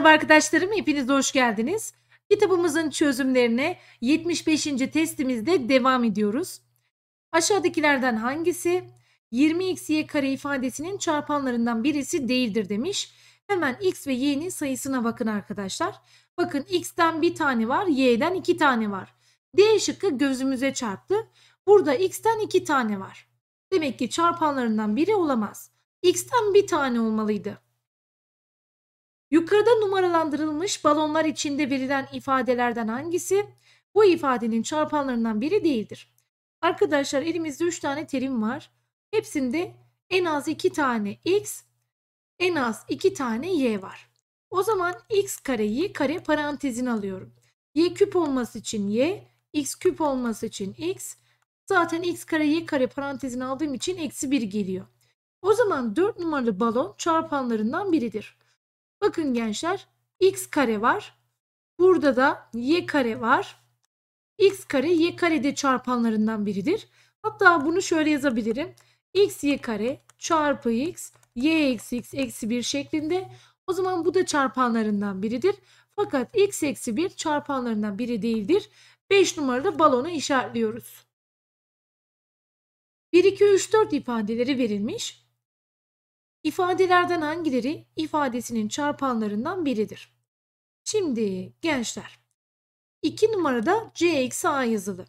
Merhaba arkadaşlarım, hepiniz hoş geldiniz. Kitabımızın çözümlerine 75. testimizde devam ediyoruz. Aşağıdakilerden hangisi 20xy kare ifadesinin çarpanlarından birisi değildir demiş. Hemen x ve y'nin sayısına bakın arkadaşlar. Bakın x'ten bir tane var, y'den iki tane var. D şıkkı gözümüze çarptı. Burada x'ten iki tane var. Demek ki çarpanlarından biri olamaz. x'ten bir tane olmalıydı. Yukarıda numaralandırılmış balonlar içinde verilen ifadelerden hangisi bu ifadenin çarpanlarından biri değildir? Arkadaşlar elimizde 3 tane terim var. Hepsinde en az 2 tane x, en az 2 tane y var. O zaman x kareyi kare parantezini alıyorum. y küp olması için y, x küp olması için x. Zaten x kare y kare parantezini aldığım için eksi 1 geliyor. O zaman 4 numaralı balon çarpanlarından biridir. Bakın gençler x kare var. Burada da y kare var. x kare y karede çarpanlarından biridir. Hatta bunu şöyle yazabilirim. x y kare çarpı x y eksi x eksi 1 şeklinde. O zaman bu da çarpanlarından biridir. Fakat x eksi 1 çarpanlarından biri değildir. 5 numarada balonu işaretliyoruz. 1, 2, 3, 4 ifadeleri verilmiş. İfadelerden hangileri ifadesinin çarpanlarından biridir? Şimdi gençler 2 numarada c eksi a yazılı.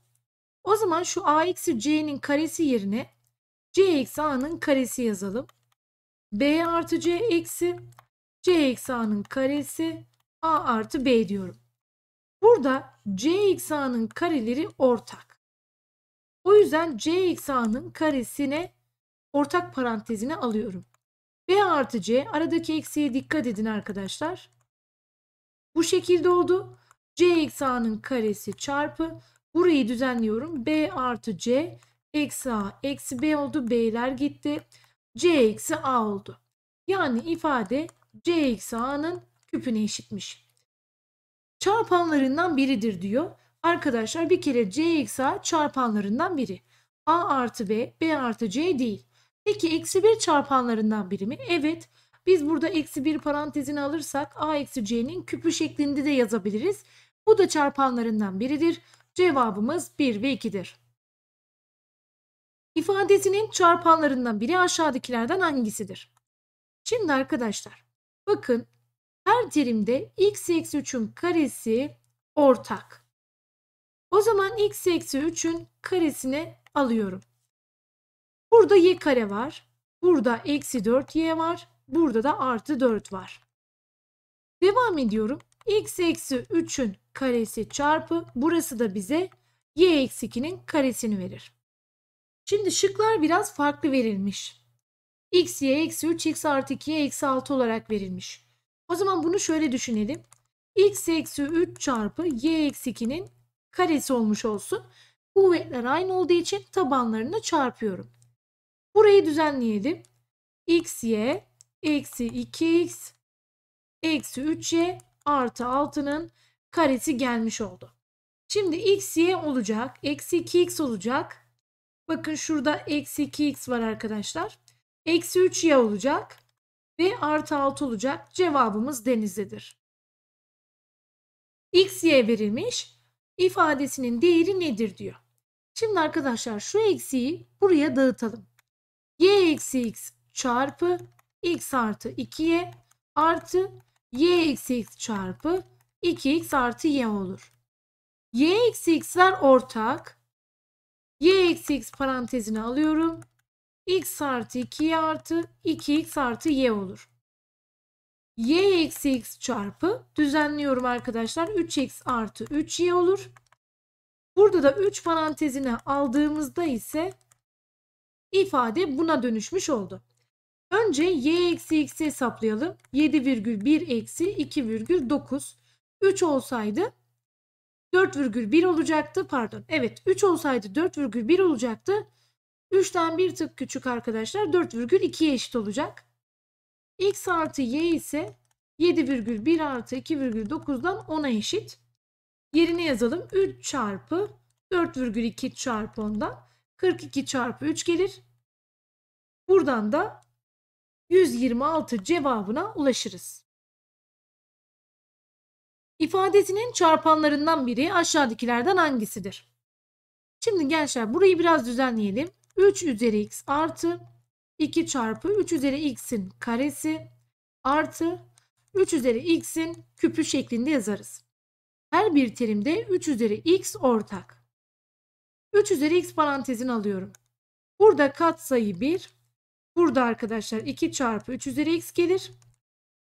O zaman şu a eksi c'nin karesi yerine c eksi a'nın karesi yazalım. b artı c eksi c eksi a'nın karesi a artı b diyorum. Burada c eksi a'nın kareleri ortak. O yüzden c eksi a'nın karesine ortak parantezine alıyorum. B artı C aradaki eksiye dikkat edin arkadaşlar. Bu şekilde oldu. C eksi A'nın karesi çarpı burayı düzenliyorum. B artı C eksi A eksi B oldu. B'ler gitti. C eksi A oldu. Yani ifade C eksi A'nın küpüne eşitmiş. Çarpanlarından biridir diyor. Arkadaşlar bir kere C eksi A çarpanlarından biri. A artı B, B artı C değil. Peki eksi 1 çarpanlarından biri mi? Evet. Biz burada eksi 1 parantezini alırsak a eksi c'nin küpü şeklinde de yazabiliriz. Bu da çarpanlarından biridir. Cevabımız 1 ve 2'dir. İfadesinin çarpanlarından biri aşağıdakilerden hangisidir? Şimdi arkadaşlar bakın her terimde x eksi 3'ün karesi ortak. O zaman x eksi 3'ün karesini alıyorum. Burada y kare var. Burada eksi 4y var. Burada da artı 4 var. Devam ediyorum. x eksi 3'ün karesi çarpı burası da bize y eksi 2'nin karesini verir. Şimdi şıklar biraz farklı verilmiş. x, y eksi 3, x artı 2'ye eksi 6 olarak verilmiş. O zaman bunu şöyle düşünelim. x eksi 3 çarpı y eksi 2'nin karesi olmuş olsun. Kuvvetler aynı olduğu için tabanlarını çarpıyorum. Burayı düzenleyelim. x, y, eksi 2x, eksi 3y artı 6'nın karesi gelmiş oldu. Şimdi x, y olacak. Eksi 2x olacak. Bakın şurada eksi 2x var arkadaşlar. Eksi 3y olacak. Ve artı 6 olacak. Cevabımız denizdedir. x, y verilmiş. ifadesinin değeri nedir diyor. Şimdi arkadaşlar şu eksiyi buraya dağıtalım y eksi x çarpı x artı 2y artı y eksi x çarpı 2x artı y olur. y eksi x'ler ortak. y eksi x parantezine alıyorum. x artı 2y artı 2x artı y olur. y eksi x çarpı düzenliyorum arkadaşlar 3x artı 3y olur. Burada da 3 parantezine aldığımızda ise ifade buna dönüşmüş oldu. Önce y eksi x'i hesaplayalım. 7,1 eksi 2,9. 3 olsaydı 4,1 olacaktı. Pardon. Evet 3 olsaydı 4,1 olacaktı. 3'ten bir tık küçük arkadaşlar 4,2'ye eşit olacak. x artı y ise 7,1 artı 2,9'dan 10'a eşit. Yerine yazalım 3 çarpı 4,2 çarpı 10'dan. 42 çarpı 3 gelir. Buradan da 126 cevabına ulaşırız. İfadesinin çarpanlarından biri aşağıdakilerden hangisidir? Şimdi gençler burayı biraz düzenleyelim. 3 üzeri x artı 2 çarpı 3 üzeri x'in karesi artı 3 üzeri x'in küpü şeklinde yazarız. Her bir terimde 3 üzeri x ortak. 3 üzeri x parantezini alıyorum. Burada katsayı 1. Burada arkadaşlar 2 çarpı 3 üzeri x gelir.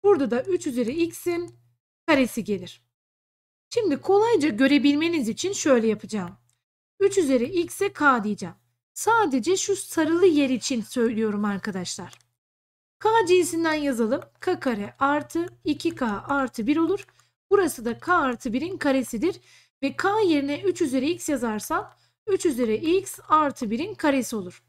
Burada da 3 üzeri x'in karesi gelir. Şimdi kolayca görebilmeniz için şöyle yapacağım. 3 üzeri x'e k diyeceğim. Sadece şu sarılı yer için söylüyorum arkadaşlar. K cinsinden yazalım. K kare artı 2K artı 1 olur. Burası da K artı 1'in karesidir. Ve K yerine 3 üzeri x yazarsam 3 üzeri x artı 1'in karesi olur.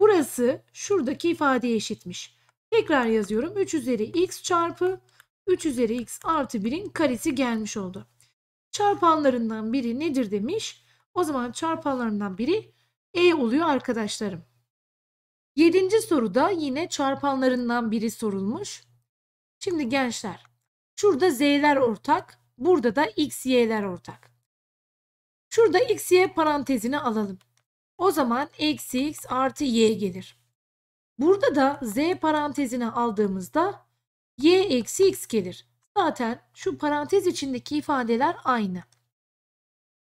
Burası şuradaki ifadeye eşitmiş. Tekrar yazıyorum. 3 üzeri x çarpı 3 üzeri x artı 1'in karesi gelmiş oldu. Çarpanlarından biri nedir demiş. O zaman çarpanlarından biri e oluyor arkadaşlarım. Yedinci soruda yine çarpanlarından biri sorulmuş. Şimdi gençler şurada z'ler ortak burada da x y'ler ortak. Şurada x y parantezini alalım. O zaman eksi x artı y gelir. Burada da z parantezine aldığımızda y eksi x gelir. Zaten şu parantez içindeki ifadeler aynı.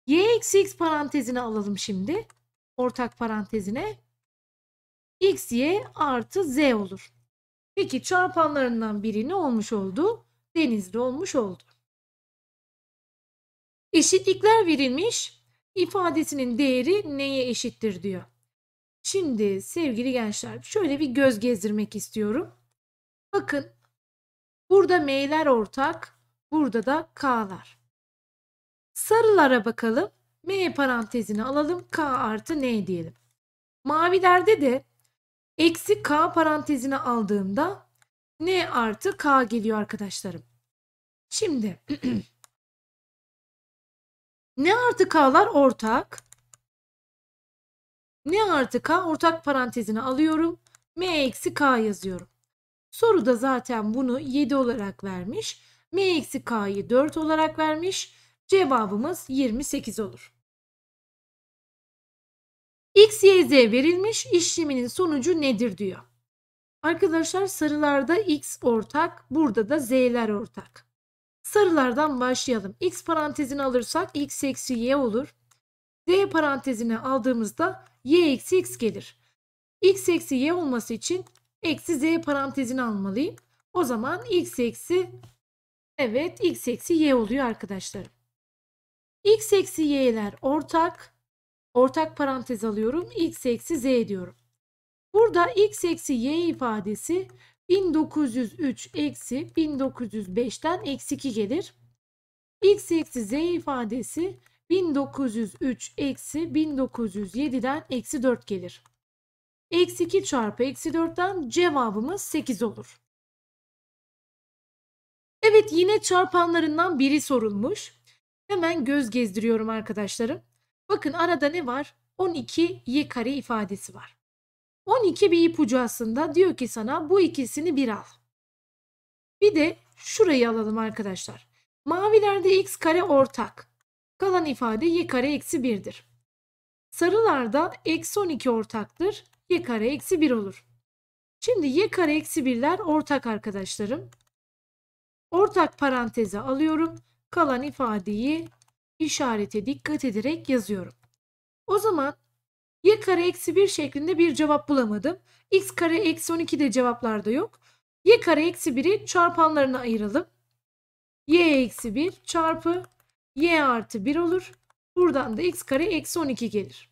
y eksi x parantezini alalım şimdi. Ortak parantezine. x y artı z olur. Peki çarpanlarından biri ne olmuş oldu? Denizli olmuş oldu. Eşitlikler verilmiş ifadesinin değeri neye eşittir diyor. Şimdi sevgili gençler şöyle bir göz gezdirmek istiyorum. Bakın burada M'ler ortak, burada da K'lar. Sarılara bakalım. M parantezini alalım. K artı N diyelim. Mavilerde de eksi K parantezini aldığımda N artı K geliyor arkadaşlarım. Şimdi Ne artı k'lar ortak. Ne artı k ortak parantezine alıyorum. m eksi k yazıyorum. Soruda zaten bunu 7 olarak vermiş. m eksi k'yı 4 olarak vermiş. Cevabımız 28 olur. X, Y, Z verilmiş işleminin sonucu nedir diyor. Arkadaşlar sarılarda X ortak, burada da Z'ler ortak. Sarılardan başlayalım. X parantezini alırsak x eksi y olur. D parantezine aldığımızda y eksi x gelir. x eksi y olması için eksi z parantezini almalıyım. O zaman x eksi evet x eksi y oluyor arkadaşlar. x eksi y'ler ortak. Ortak parantez alıyorum. x eksi z diyorum. Burada x eksi y ifadesi 1903 eksi 1905'ten eksi 2 gelir. X eksi Z ifadesi 1903 eksi 1907'den eksi 4 gelir. Eksi 2 çarpı eksi 4'ten cevabımız 8 olur. Evet yine çarpanlarından biri sorulmuş. Hemen göz gezdiriyorum arkadaşlarım. Bakın arada ne var? 12y kare ifadesi var. 12 bir ipucu aslında diyor ki sana bu ikisini bir al. Bir de şurayı alalım arkadaşlar. Mavilerde x kare ortak. Kalan ifade y kare eksi 1'dir. Sarılarda eksi 12 ortaktır. y kare eksi 1 olur. Şimdi y kare eksi 1'ler ortak arkadaşlarım. Ortak paranteze alıyorum. Kalan ifadeyi işarete dikkat ederek yazıyorum. O zaman y kare eksi 1 şeklinde bir cevap bulamadım. x kare eksi 12 de cevaplarda yok. y kare eksi 1'i çarpanlarına ayıralım. y eksi 1 çarpı y artı 1 olur. Buradan da x kare eksi 12 gelir.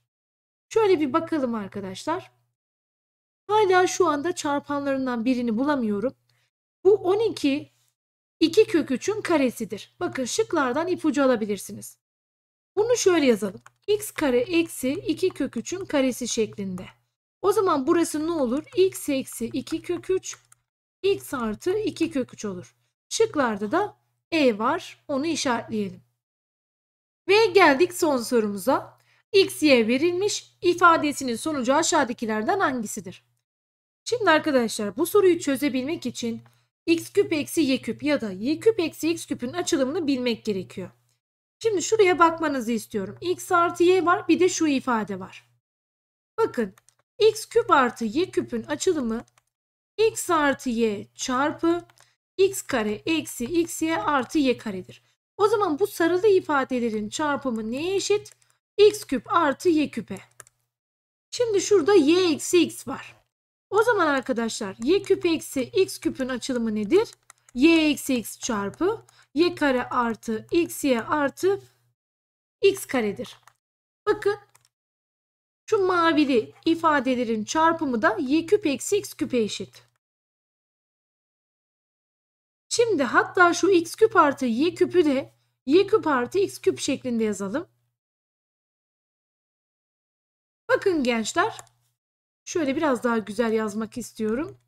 Şöyle bir bakalım arkadaşlar. Hala şu anda çarpanlarından birini bulamıyorum. Bu 12 2 kök 3'ün karesidir. Bakın şıklardan ipucu alabilirsiniz. Bunu şöyle yazalım. x kare eksi 2 kök 3'ün karesi şeklinde. O zaman burası ne olur? x eksi 2 kök 3 x artı 2 kök 3 olur. Şıklarda da e var. Onu işaretleyelim. Ve geldik son sorumuza. x, y verilmiş ifadesinin sonucu aşağıdakilerden hangisidir? Şimdi arkadaşlar bu soruyu çözebilmek için x küp eksi y küp ya da y küp eksi x küpün açılımını bilmek gerekiyor. Şimdi şuraya bakmanızı istiyorum. X artı Y var bir de şu ifade var. Bakın X küp artı Y küpün açılımı X artı Y çarpı X kare eksi X Y artı Y karedir. O zaman bu sarılı ifadelerin çarpımı neye eşit? X küp artı Y küpe. Şimdi şurada Y eksi X var. O zaman arkadaşlar Y küp eksi X küpün açılımı nedir? y eksi x çarpı y kare artı x y artı x karedir. Bakın şu mavili ifadelerin çarpımı da y küp eksi x küpe eşit. Şimdi hatta şu x küp artı y küpü de y küp artı x küp şeklinde yazalım. Bakın gençler şöyle biraz daha güzel yazmak istiyorum.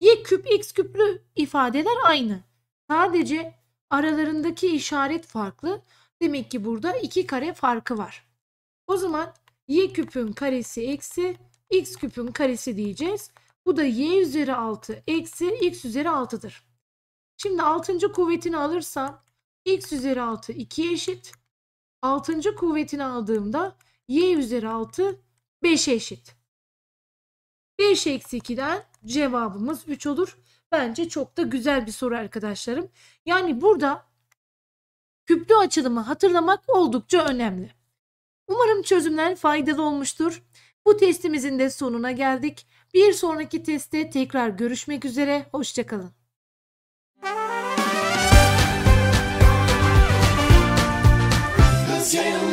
Y küp x küplü ifadeler aynı. Sadece aralarındaki işaret farklı. Demek ki burada 2 kare farkı var. O zaman y küpün karesi eksi x küpün karesi diyeceğiz. Bu da y üzeri 6 eksi x üzeri 6'dır. Şimdi 6. kuvvetini alırsam x üzeri 6 2 eşit. 6. kuvvetini aldığımda y üzeri 6 5 eşit. 5 eksi 2'den cevabımız 3 olur. Bence çok da güzel bir soru arkadaşlarım. Yani burada küplü açılımı hatırlamak oldukça önemli. Umarım çözümler faydalı olmuştur. Bu testimizin de sonuna geldik. Bir sonraki testte tekrar görüşmek üzere. Hoşçakalın. Cause